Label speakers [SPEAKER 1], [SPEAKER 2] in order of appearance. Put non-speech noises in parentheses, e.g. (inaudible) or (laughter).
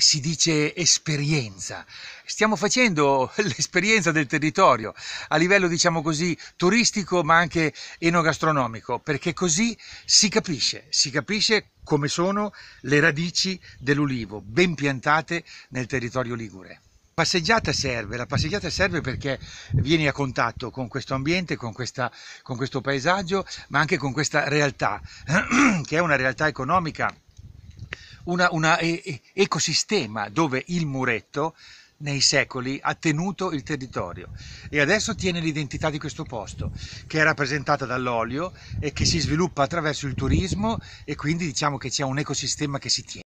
[SPEAKER 1] si dice esperienza. Stiamo facendo (laughs) l'esperienza del territorio a livello, diciamo così, turistico ma anche enogastronomico, perché così si capisce, si capisce come sono le radici dell'ulivo, ben piantate nel territorio ligure. La passeggiata serve, la passeggiata serve perché vieni a contatto con questo ambiente, con, questa, con questo paesaggio, ma anche con questa realtà, (clears throat) che è una realtà economica un ecosistema dove il muretto nei secoli ha tenuto il territorio e adesso tiene l'identità di questo posto che è rappresentata dall'olio e che si sviluppa attraverso il turismo e quindi diciamo che c'è un ecosistema che si tiene.